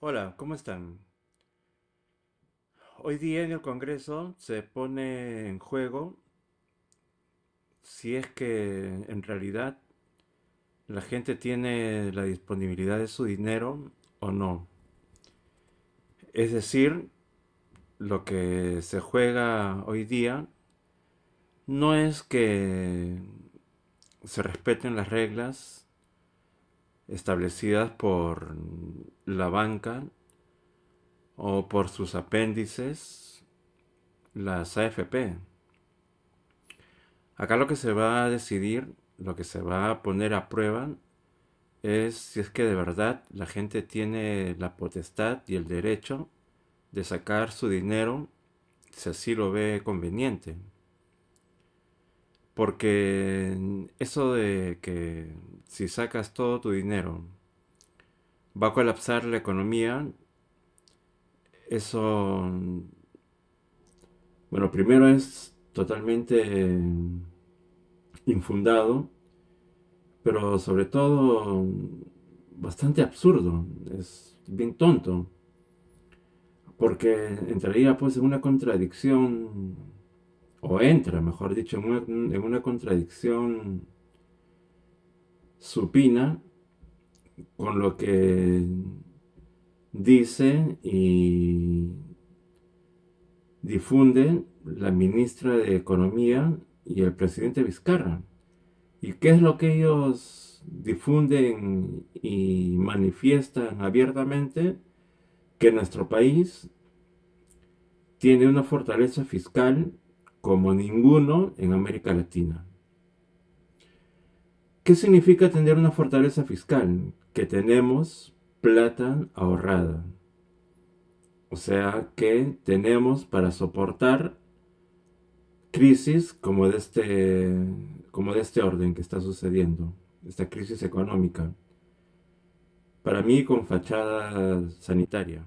Hola, ¿cómo están? Hoy día en el Congreso se pone en juego si es que en realidad la gente tiene la disponibilidad de su dinero o no. Es decir, lo que se juega hoy día no es que se respeten las reglas establecidas por la banca o por sus apéndices, las AFP. Acá lo que se va a decidir, lo que se va a poner a prueba, es si es que de verdad la gente tiene la potestad y el derecho de sacar su dinero si así lo ve conveniente. Porque eso de que si sacas todo tu dinero, va a colapsar la economía. Eso, bueno, primero es totalmente eh, infundado, pero sobre todo bastante absurdo, es bien tonto, porque entraría pues en una contradicción, o entra, mejor dicho, en una, en una contradicción supina con lo que dice y difunden la ministra de Economía y el presidente Vizcarra. ¿Y qué es lo que ellos difunden y manifiestan abiertamente? Que nuestro país tiene una fortaleza fiscal como ninguno en América Latina. ¿Qué significa tener una fortaleza fiscal? Que tenemos plata ahorrada. O sea que tenemos para soportar crisis como de este, como de este orden que está sucediendo, esta crisis económica. Para mí con fachada sanitaria.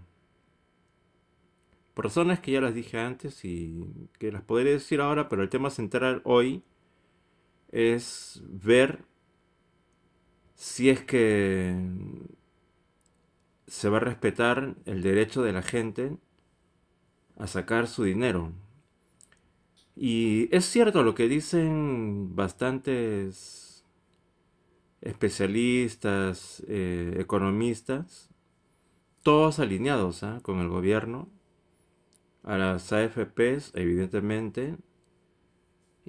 razones que ya las dije antes y que las podré decir ahora, pero el tema central hoy es ver si es que se va a respetar el derecho de la gente a sacar su dinero. Y es cierto lo que dicen bastantes especialistas, eh, economistas, todos alineados ¿ah? con el gobierno, a las AFPs, evidentemente,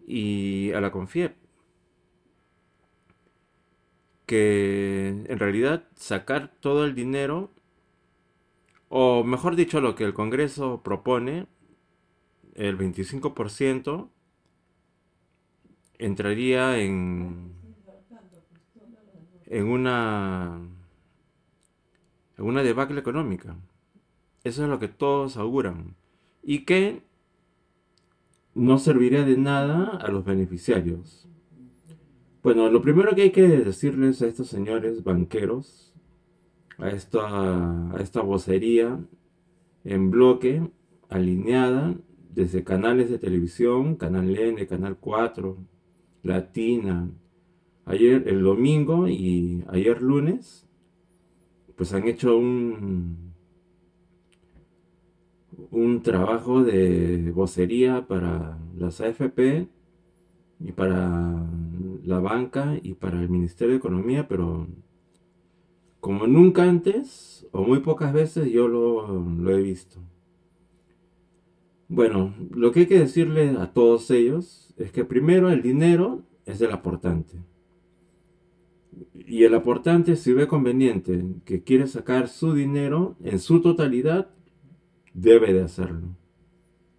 y a la CONFIEP que en realidad sacar todo el dinero, o mejor dicho, lo que el Congreso propone, el 25% entraría en, en una en una debacle económica. Eso es lo que todos auguran. Y que no serviría de nada a los beneficiarios. Bueno, lo primero que hay que decirles a estos señores banqueros, a esta, esta vocería en bloque, alineada, desde canales de televisión, Canal N, Canal 4, Latina, ayer el domingo y ayer lunes, pues han hecho un, un trabajo de vocería para las AFP y para la banca y para el Ministerio de Economía, pero como nunca antes o muy pocas veces yo lo, he visto. Bueno, lo que hay que decirle a todos ellos es que primero el dinero es el aportante. Y el aportante, si ve conveniente que quiere sacar su dinero en su totalidad, debe de hacerlo,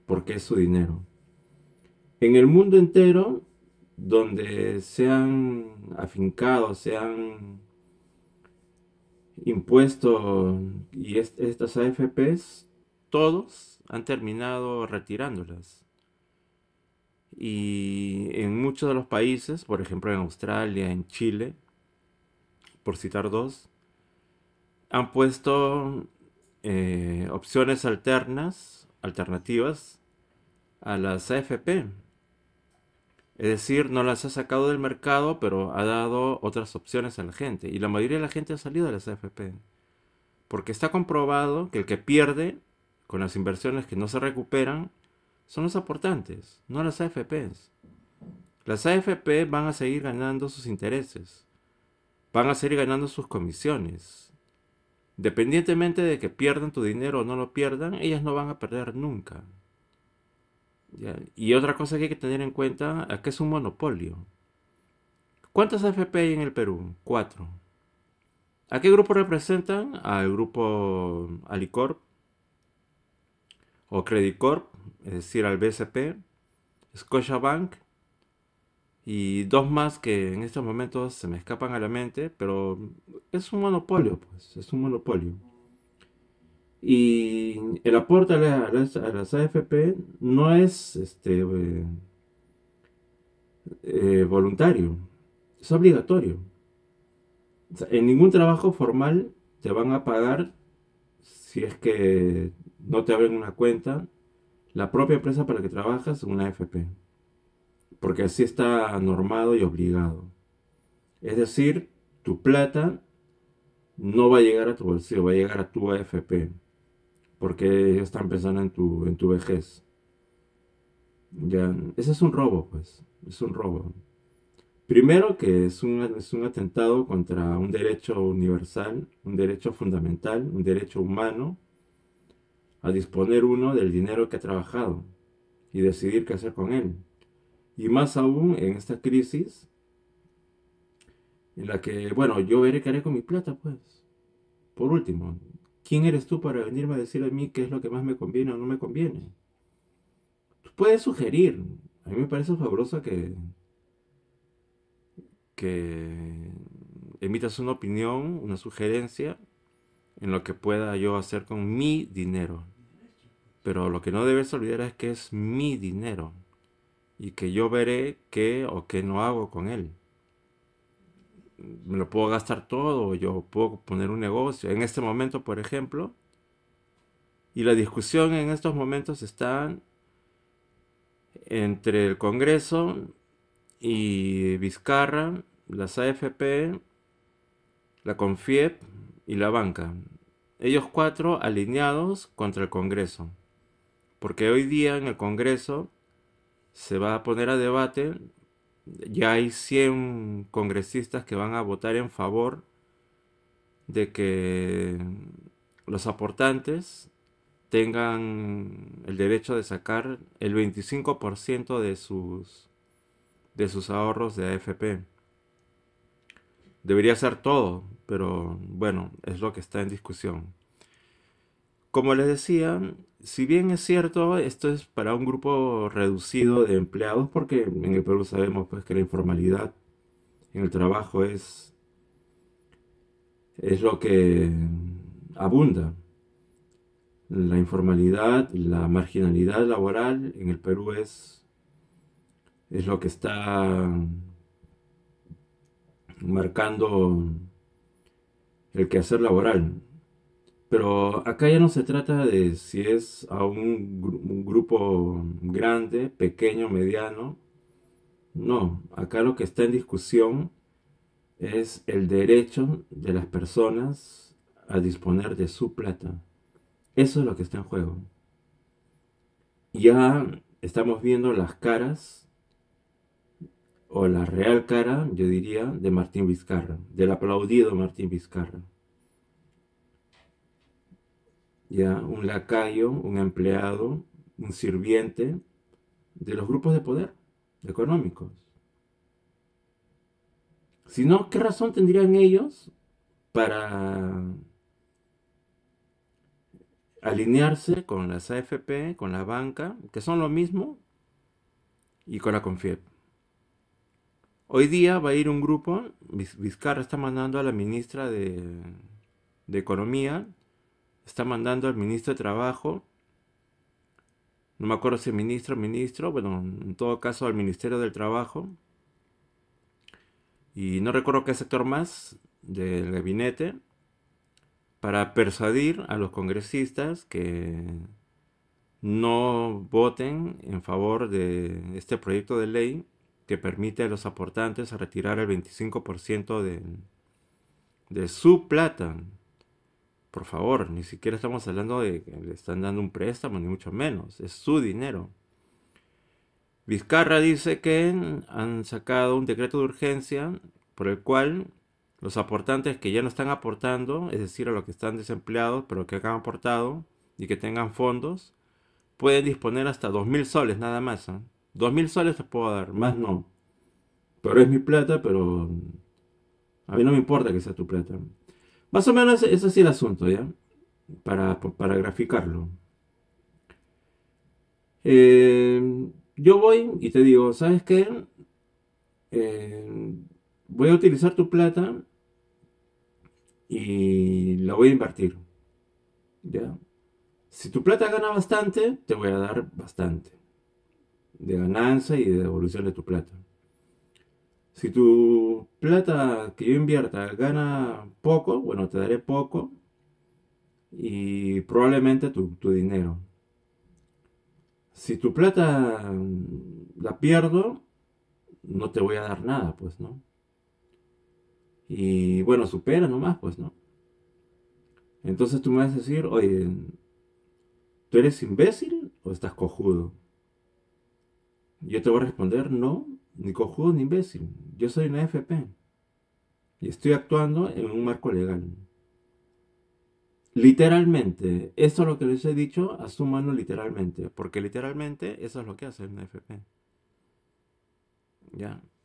porque es su dinero. En el mundo entero donde afincado, se han impuesto y estas AFPs, todos han terminado retirándolas. Y en muchos de los países, por ejemplo en Australia, en Chile, por citar dos, han puesto eh, opciones alternas, alternativas a las AFP. Es decir, no las ha sacado del mercado, pero ha dado otras opciones a la gente. Y la mayoría de la gente ha salido de las AFP. Porque está comprobado que el que pierde con las inversiones que no se recuperan son los aportantes, no las AFPs. Las AFP van a seguir ganando sus intereses, van a seguir ganando sus comisiones. Dependientemente de que pierdan tu dinero o no lo pierdan, ellas no van a perder nunca. Y otra cosa que hay que tener en cuenta es que es un monopolio. ¿Cuántas AFP hay en el Perú? Cuatro. ¿A qué grupo representan? Al grupo Alicorp o Credicorp, es decir, al BSP, Bank y dos más que en estos momentos se me escapan a la mente, pero es un monopolio, pues, es un monopolio. Y el aporte a las, AFP no es este, eh, voluntario, es obligatorio. en ningún trabajo formal te van a pagar si es que no te abren una cuenta la propia empresa para la que trabajas, en una AFP. Porque así está normado y obligado. Es decir, tu plata no va a llegar a tu bolsillo, va a llegar a tu AFP porque qué están pensando en tu, en tu vejez. Ya, ese es un robo, pues, es un robo. Primero que es un, es un atentado contra un derecho universal, un derecho fundamental, un derecho humano a disponer uno del dinero que ha trabajado y decidir qué hacer con él. Y más aún en esta crisis en la que, bueno, yo veré qué haré con mi plata, pues. Por último, ¿Quién eres tú para venirme a decir a mí qué es lo que más me conviene o no me conviene? Tú pues puedes sugerir. A mí me parece fabulosa que, que emitas una opinión, una sugerencia en lo que pueda yo hacer con mi dinero. Pero lo que no debes olvidar es que es mi dinero y que yo veré qué o qué no hago con él me lo puedo gastar todo, yo puedo poner un negocio, en este momento, por ejemplo. Y la discusión en estos momentos está entre el Congreso y Vizcarra, las AFP, la CONFIEP y la banca. Ellos cuatro alineados contra el Congreso. Porque hoy día en el Congreso se va a poner a debate ya hay 100 congresistas que van a votar en favor de que los aportantes tengan el derecho de sacar el 25% de sus, de sus ahorros de AFP. Debería ser todo, pero bueno, es lo que está en discusión. Como les decía, si bien es cierto, esto es para un grupo reducido de empleados, porque en el Perú sabemos pues, que la informalidad en el trabajo es, es lo que abunda. La informalidad, la marginalidad laboral en el Perú es, es lo que está marcando el quehacer laboral. Pero acá ya no se trata de si es a un, grupo grande, pequeño, mediano. No, acá lo que está en discusión es el derecho de las personas a disponer de su plata. Eso es lo que está en juego. Ya estamos viendo las caras, o la real cara, yo diría, de Martín Vizcarra, del aplaudido Martín Vizcarra ya un lacayo, un empleado, un sirviente de los grupos de poder económicos. Si no, ¿qué razón tendrían ellos para alinearse con las AFP, con la banca, que son lo mismo, y con la CONFIEP? Hoy día va a ir un grupo, Vizcarra está mandando a la ministra de, de Economía, está mandando al ministro de Trabajo, no me acuerdo si ministro o ministro, bueno, en todo caso al Ministerio del Trabajo, y no recuerdo qué sector más del gabinete, para persuadir a los congresistas que no voten en favor de este proyecto de ley que permite a los aportantes a retirar el 25% de, de su plata por favor, ni siquiera estamos hablando de que le están dando un préstamo, ni mucho menos. Es su dinero. Vizcarra dice que han sacado un decreto de urgencia por el cual los aportantes que ya no están aportando, es decir, a los que están desempleados, pero que han aportado y que tengan fondos, pueden disponer hasta 2.000 soles nada más. ¿ah? Dos 2.000 soles te puedo dar, más no. Pero es mi plata, pero a mí no me importa que sea tu plata. Más o menos es así el asunto, ¿ya? Para, graficarlo. Eh, yo voy y te digo, ¿sabes qué? Eh, voy a utilizar tu plata y la voy a invertir. ¿Ya? Si tu plata gana bastante, te voy a dar bastante de ganancia y de devolución de tu plata. Si tu plata que yo invierta gana poco, bueno, te daré poco y probablemente tu, tu dinero. Si tu plata mm, la pierdo, no te voy a dar nada, pues, ¿no? Y bueno, supera nomás, pues, ¿no? Entonces tú me vas a decir, oye, ¿tú eres imbécil o estás cojudo? Yo te voy a responder, no, ni cojudo ni imbécil. Yo soy una FP. Y estoy actuando en un marco legal. Literalmente, eso es lo que les he dicho, a su mano literalmente, porque literalmente eso es lo que hace una FP.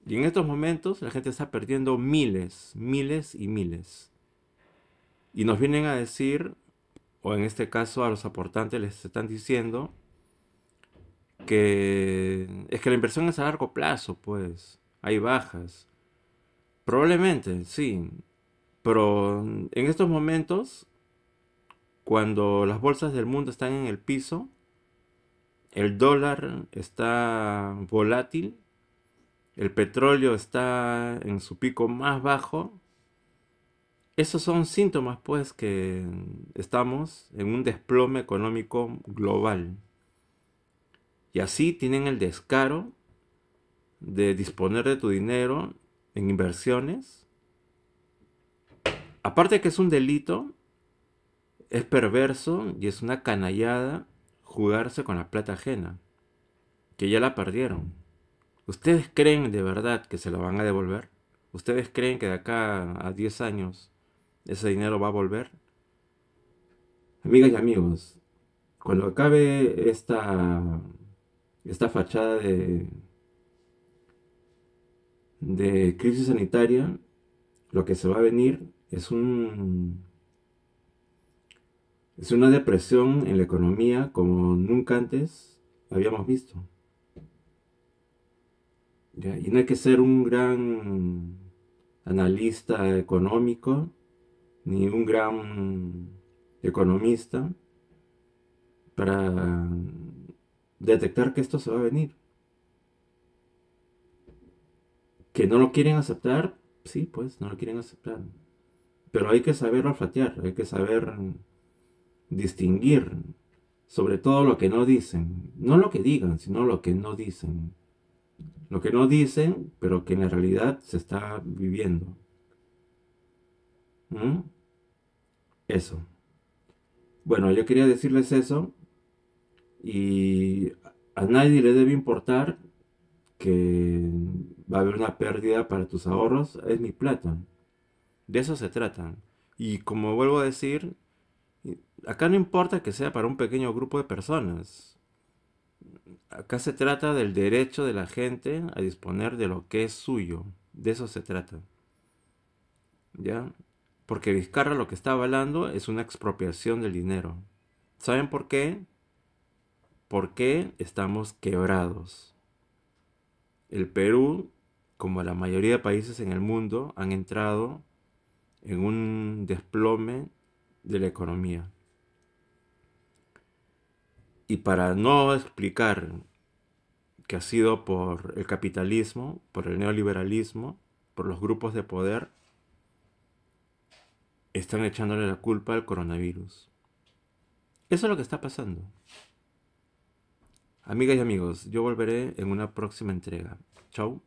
Y en estos momentos la gente está perdiendo miles, miles y miles. Y nos vienen a decir, o en este caso a los aportantes les están diciendo, que es que la inversión es a largo plazo, pues hay bajas. Probablemente, sí. Pero en estos momentos, cuando las bolsas del mundo están en el piso, el dólar está volátil, el petróleo está en su pico más bajo, esos son síntomas pues que estamos en un desplome económico global. Y así tienen el descaro de disponer de tu dinero en inversiones. Aparte que es un delito, es perverso y es una canallada jugarse con la plata ajena, que ya la perdieron. ¿Ustedes creen de verdad que se la van a devolver? ¿Ustedes creen que de acá a 10 años ese dinero va a volver? Amigas y amigos, cuando acabe esta esta fachada de, crisis sanitaria, lo que se va a venir es un es una depresión en la economía como nunca antes habíamos visto. Y no hay que ser un gran analista económico ni un gran economista para detectar que esto se va a venir. Que no lo quieren aceptar, sí, pues no lo quieren aceptar. Pero hay que saber olfatear, hay que saber distinguir sobre todo lo que no dicen. No lo que digan, sino lo que no dicen. Lo que no dicen, pero que en la realidad se está viviendo. ¿Mm? Eso. Bueno, yo quería decirles eso y a nadie le debe importar que va a haber una pérdida para tus ahorros, es mi plata. De eso se trata. Y como vuelvo a decir, acá no importa que sea para un pequeño grupo de personas. Acá se trata del derecho de la gente a disponer de lo que es suyo. De eso se trata. ¿Ya? Porque Vizcarra lo que está avalando es una expropiación del dinero. ¿Saben por qué? ¿Por qué estamos quebrados? El Perú, como la mayoría de países en el mundo, han entrado en un desplome de la economía. Y para no explicar que ha sido por el capitalismo, por el neoliberalismo, por los grupos de poder, están echándole la culpa al coronavirus. Eso es lo que está pasando. Amigas y amigos, yo volveré en una próxima entrega. Chau.